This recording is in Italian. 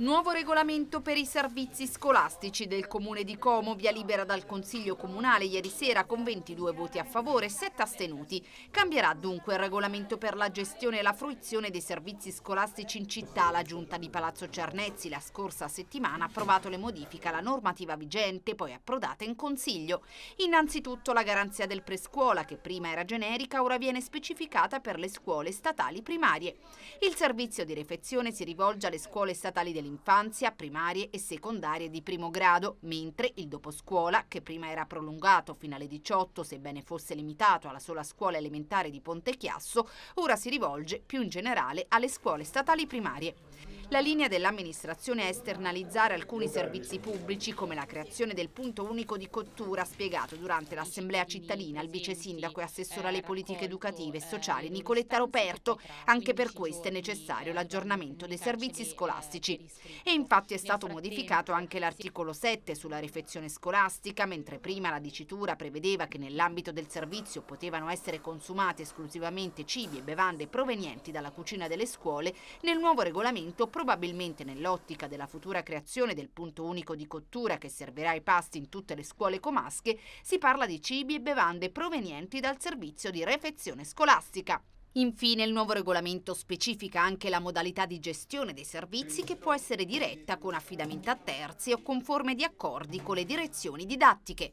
Nuovo regolamento per i servizi scolastici del Comune di Como, via libera dal Consiglio Comunale ieri sera con 22 voti a favore e 7 astenuti. Cambierà dunque il regolamento per la gestione e la fruizione dei servizi scolastici in città. La Giunta di Palazzo Cernezzi la scorsa settimana ha approvato le modifiche alla normativa vigente, poi approdata in Consiglio. Innanzitutto la garanzia del prescuola, che prima era generica, ora viene specificata per le scuole statali primarie. Il servizio di refezione si rivolge alle scuole statali dell'interno dell'infanzia, primarie e secondarie di primo grado, mentre il doposcuola, che prima era prolungato fino alle 18, sebbene fosse limitato alla sola scuola elementare di Pontechiasso, ora si rivolge più in generale alle scuole statali primarie. La linea dell'amministrazione è esternalizzare alcuni servizi pubblici come la creazione del punto unico di cottura spiegato durante l'assemblea cittadina al vice sindaco e assessore alle politiche educative e sociali Nicoletta Roperto. Anche per questo è necessario l'aggiornamento dei servizi scolastici. E infatti è stato modificato anche l'articolo 7 sulla refezione scolastica, mentre prima la dicitura prevedeva che nell'ambito del servizio potevano essere consumati esclusivamente cibi e bevande provenienti dalla cucina delle scuole, nel nuovo regolamento probabilmente nell'ottica della futura creazione del punto unico di cottura che servirà ai pasti in tutte le scuole comasche, si parla di cibi e bevande provenienti dal servizio di refezione scolastica. Infine il nuovo regolamento specifica anche la modalità di gestione dei servizi che può essere diretta con affidamento a terzi o con forme di accordi con le direzioni didattiche.